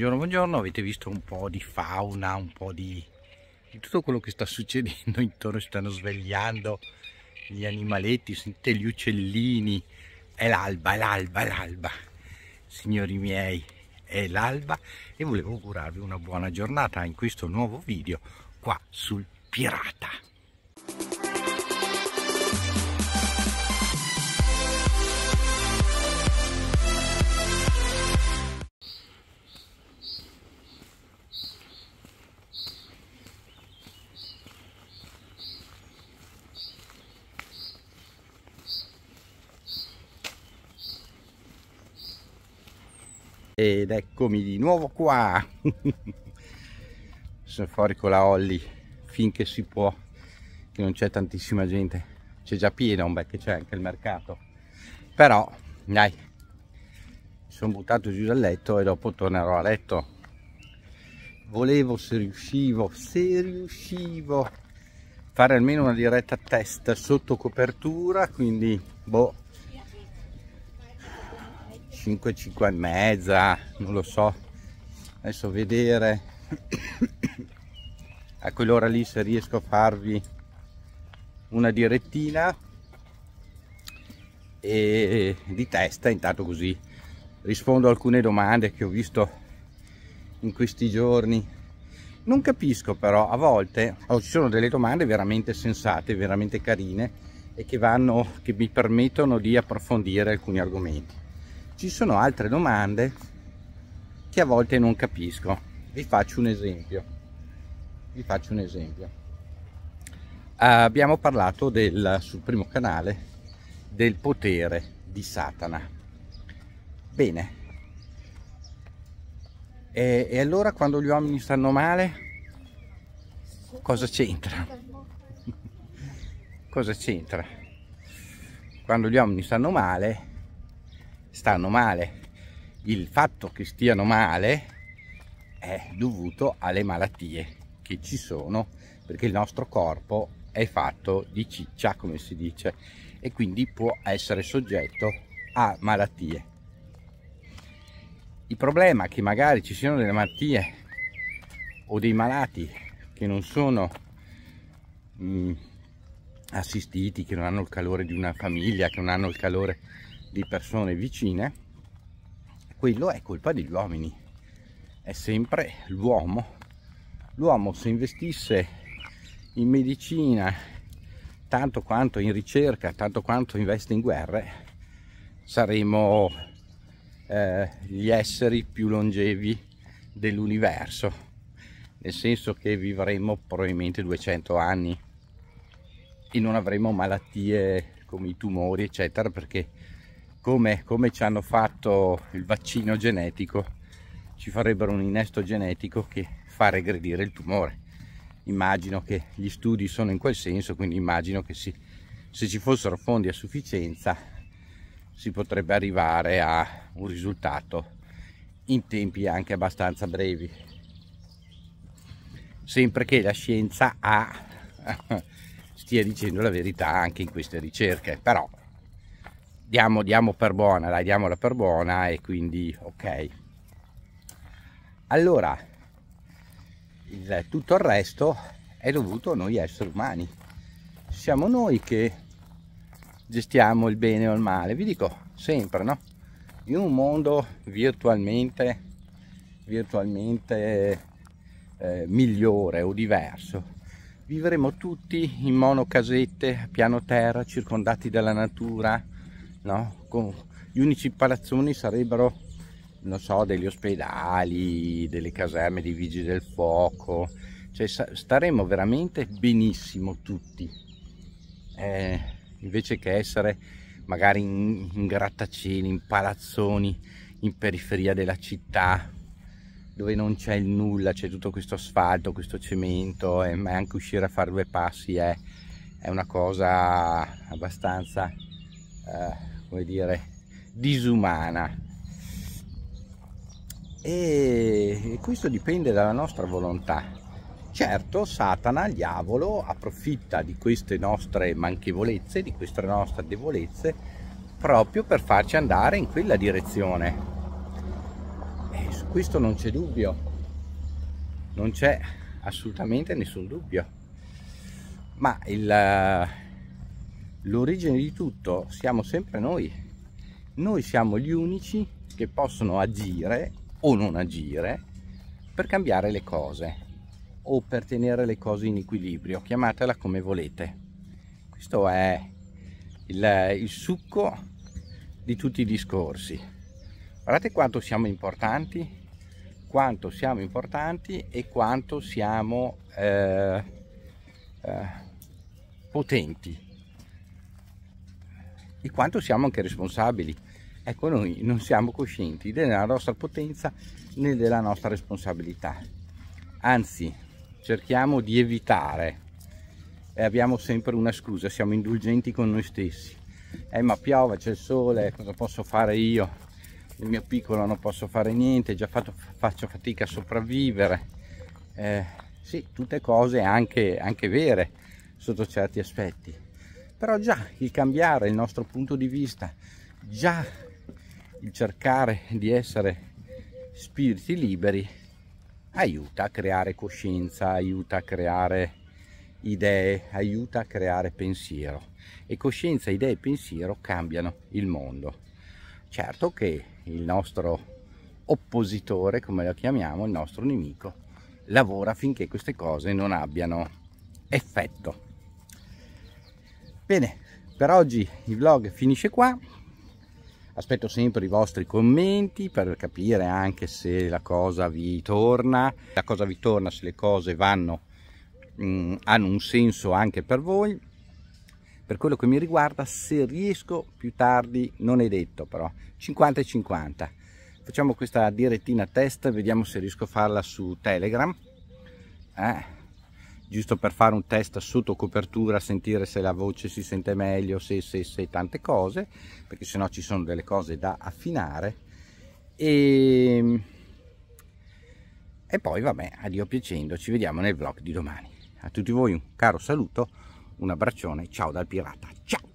Buongiorno, buongiorno, avete visto un po' di fauna, un po' di, di tutto quello che sta succedendo intorno, si stanno svegliando gli animaletti, sentite gli uccellini, è l'alba, è l'alba, è l'alba, signori miei, è l'alba e volevo augurarvi una buona giornata in questo nuovo video qua sul Pirata. Ed eccomi di nuovo qua. Sono fuori con la Olli finché si può, che non c'è tantissima gente. C'è già pieno, un bel che c'è anche il mercato. Però, dai, sono buttato giù dal letto e dopo tornerò a letto. Volevo, se riuscivo, se riuscivo, fare almeno una diretta test sotto copertura, quindi, boh, 5 5 e mezza non lo so adesso vedere a quell'ora lì se riesco a farvi una direttina e di testa intanto così rispondo a alcune domande che ho visto in questi giorni non capisco però a volte oh, ci sono delle domande veramente sensate veramente carine e che vanno che mi permettono di approfondire alcuni argomenti ci sono altre domande che a volte non capisco vi faccio un esempio vi faccio un esempio ah, abbiamo parlato del, sul primo canale del potere di satana bene e, e allora quando gli uomini stanno male cosa c'entra cosa c'entra quando gli uomini stanno male stanno male. Il fatto che stiano male è dovuto alle malattie che ci sono perché il nostro corpo è fatto di ciccia, come si dice, e quindi può essere soggetto a malattie. Il problema è che magari ci siano delle malattie o dei malati che non sono mh, mm, assistiti, che non hanno il calore di una famiglia, che non hanno il calore di persone vicine, quello è colpa degli uomini. È sempre l'uomo. L'uomo se investisse in medicina tanto quanto in ricerca, tanto quanto investe in guerre, saremo eh, gli esseri più longevi dell'universo, nel senso che vivremo probabilmente 200 anni e non avremo malattie come i tumori, eccetera, perché come, come ci hanno fatto il vaccino genetico, ci farebbero un innesto genetico che fa regredire il tumore. Immagino che gli studi sono in quel senso, quindi immagino che si, se ci fossero fondi a sufficienza si potrebbe arrivare a un risultato in tempi anche abbastanza brevi. Sempre che la scienza ha, stia dicendo la verità anche in queste ricerche, però diamo, diamo per buona, dai, diamola per buona e quindi ok. Allora, il, tutto il resto è dovuto a noi esseri umani. Siamo noi che gestiamo il bene o il male, vi dico sempre, no? In un mondo virtualmente, virtualmente eh, migliore o diverso, vivremo tutti in monocasette, a piano terra, circondati dalla natura, no? Con, gli unici palazzoni sarebbero, non so, degli ospedali, delle caserme di vigili del fuoco, cioè staremo veramente benissimo tutti, eh, invece che essere magari in, in grattacieli, in palazzoni, in periferia della città, dove non c'è il nulla, c'è tutto questo asfalto, questo cemento, e, eh, ma anche uscire a fare due passi è, è una cosa abbastanza... Eh, come dire disumana e questo dipende dalla nostra volontà certo Satana, il diavolo, approfitta di queste nostre manchevolezze, di queste nostre debolezze, proprio per farci andare in quella direzione. E su questo non c'è dubbio, non c'è assolutamente nessun dubbio. Ma il, l'origine di tutto siamo sempre noi. Noi siamo gli unici che possono agire o non agire per cambiare le cose o per tenere le cose in equilibrio, chiamatela come volete. Questo è il, il succo di tutti i discorsi. Guardate quanto siamo importanti, quanto siamo importanti e quanto siamo eh, eh, potenti di quanto siamo anche responsabili. Ecco, noi non siamo coscienti né della nostra potenza né della nostra responsabilità. Anzi, cerchiamo di evitare e abbiamo sempre una scusa, siamo indulgenti con noi stessi. Eh, ma piove, c'è il sole, cosa posso fare io? Il mio piccolo non posso fare niente, già fatto, faccio fatica a sopravvivere. Eh, sì, tutte cose anche, anche vere sotto certi aspetti però già il cambiare il nostro punto di vista, già il cercare di essere spiriti liberi aiuta a creare coscienza, aiuta a creare idee, aiuta a creare pensiero e coscienza, idee e pensiero cambiano il mondo. Certo che il nostro oppositore, come lo chiamiamo, il nostro nemico, lavora finché queste cose non abbiano effetto bene per oggi il vlog finisce qua aspetto sempre i vostri commenti per capire anche se la cosa vi torna la cosa vi torna se le cose vanno mh, mm, hanno un senso anche per voi per quello che mi riguarda se riesco più tardi non è detto però 50 e 50 facciamo questa direttina test vediamo se riesco a farla su telegram eh giusto per fare un test sotto copertura, sentire se la voce si sente meglio, se, se, se, tante cose, perché sennò ci sono delle cose da affinare. E, ehm, e poi vabbè, addio piacendo, ci vediamo nel vlog di domani. A tutti voi un caro saluto, un abbraccione, ciao dal pirata, ciao!